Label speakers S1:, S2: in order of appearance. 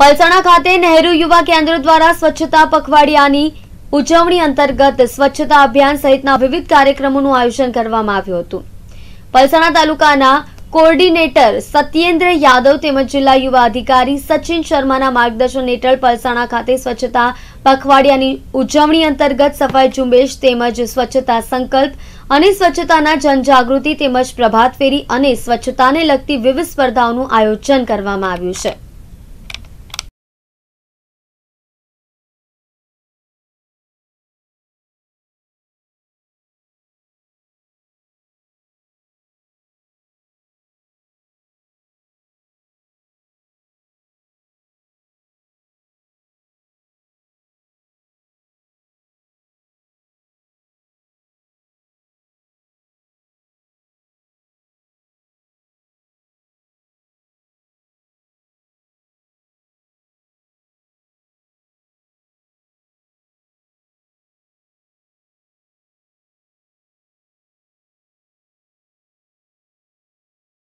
S1: પલસાણા ખાતે નહેરુ યુવા કેન્દ્ર દ્વારા સ્વચ્છતા પખવાડિયાની ઉજવણી અંતર્ગત સ્વચ્છતા અભિયાન સહિતના વિવિધ કાર્યક્રમોનું આયોજન કરવામાં આવ્યું હતું પલસાણા તાલુકાના કોર્ડિનેટર સત્યેન્દ્ર યાદવ તેમજ જિલ્લા યુવા અધિકારી સચિન શર્માના માર્ગદર્શન હેઠળ પલસાણા ખાતે સ્વચ્છતા પખવાડિયાની ઉજવણી અંતર્ગત સફાઈ ઝુંબેશ તેમજ સ્વચ્છતા સંકલ્પ અને સ્વચ્છતાના જનજાગૃતિ તેમજ પ્રભાત ફેરી અને સ્વચ્છતાને લગતી વિવિધ સ્પર્ધાઓનું આયોજન કરવામાં આવ્યું છે